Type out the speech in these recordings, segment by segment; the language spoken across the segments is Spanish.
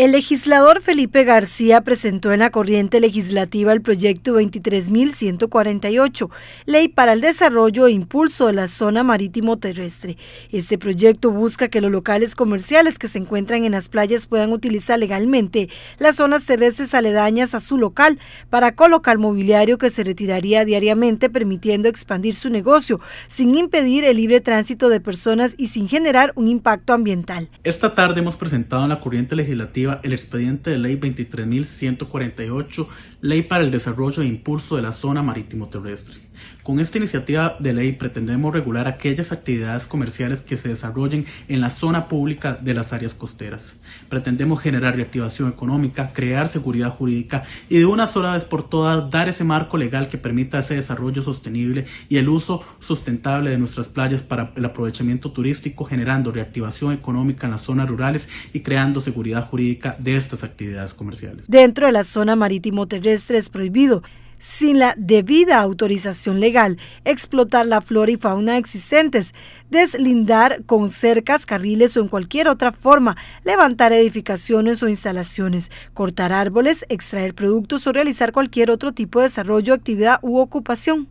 El legislador Felipe García presentó en la corriente legislativa el proyecto 23.148, Ley para el Desarrollo e Impulso de la Zona Marítimo Terrestre. Este proyecto busca que los locales comerciales que se encuentran en las playas puedan utilizar legalmente las zonas terrestres aledañas a su local para colocar mobiliario que se retiraría diariamente permitiendo expandir su negocio sin impedir el libre tránsito de personas y sin generar un impacto ambiental. Esta tarde hemos presentado en la corriente legislativa el expediente de ley 23.148, ley para el desarrollo e impulso de la zona marítimo terrestre. Con esta iniciativa de ley pretendemos regular aquellas actividades comerciales que se desarrollen en la zona pública de las áreas costeras. Pretendemos generar reactivación económica, crear seguridad jurídica y de una sola vez por todas dar ese marco legal que permita ese desarrollo sostenible y el uso sustentable de nuestras playas para el aprovechamiento turístico, generando reactivación económica en las zonas rurales y creando seguridad jurídica de estas actividades comerciales. Dentro de la zona marítimo terrestre es prohibido sin la debida autorización legal, explotar la flora y fauna existentes, deslindar con cercas, carriles o en cualquier otra forma, levantar edificaciones o instalaciones, cortar árboles, extraer productos o realizar cualquier otro tipo de desarrollo, actividad u ocupación.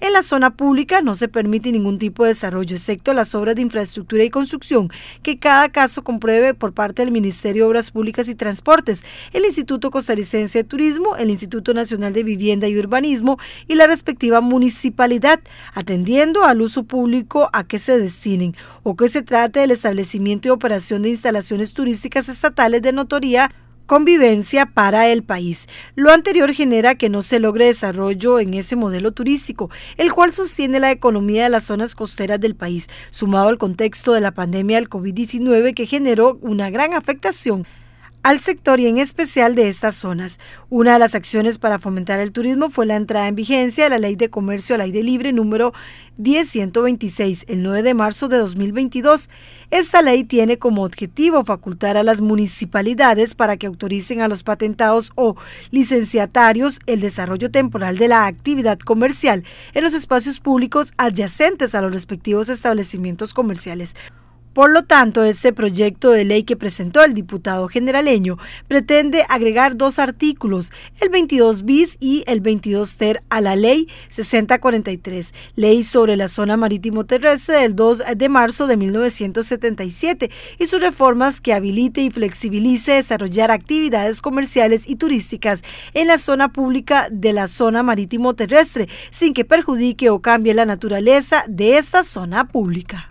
En la zona pública no se permite ningún tipo de desarrollo, excepto las obras de infraestructura y construcción, que cada caso compruebe por parte del Ministerio de Obras Públicas y Transportes, el Instituto Costarricense de Turismo, el Instituto Nacional de Vivienda y Urbanismo y la respectiva municipalidad, atendiendo al uso público a que se destinen o que se trate del establecimiento y operación de instalaciones turísticas estatales de notoría convivencia para el país. Lo anterior genera que no se logre desarrollo en ese modelo turístico, el cual sostiene la economía de las zonas costeras del país, sumado al contexto de la pandemia del COVID-19 que generó una gran afectación al sector y en especial de estas zonas. Una de las acciones para fomentar el turismo fue la entrada en vigencia de la Ley de Comercio al Aire Libre número 10126 el 9 de marzo de 2022. Esta ley tiene como objetivo facultar a las municipalidades para que autoricen a los patentados o licenciatarios el desarrollo temporal de la actividad comercial en los espacios públicos adyacentes a los respectivos establecimientos comerciales. Por lo tanto, este proyecto de ley que presentó el diputado generaleño pretende agregar dos artículos, el 22 bis y el 22 ter, a la ley 6043, ley sobre la zona marítimo terrestre del 2 de marzo de 1977 y sus reformas que habilite y flexibilice desarrollar actividades comerciales y turísticas en la zona pública de la zona marítimo terrestre sin que perjudique o cambie la naturaleza de esta zona pública.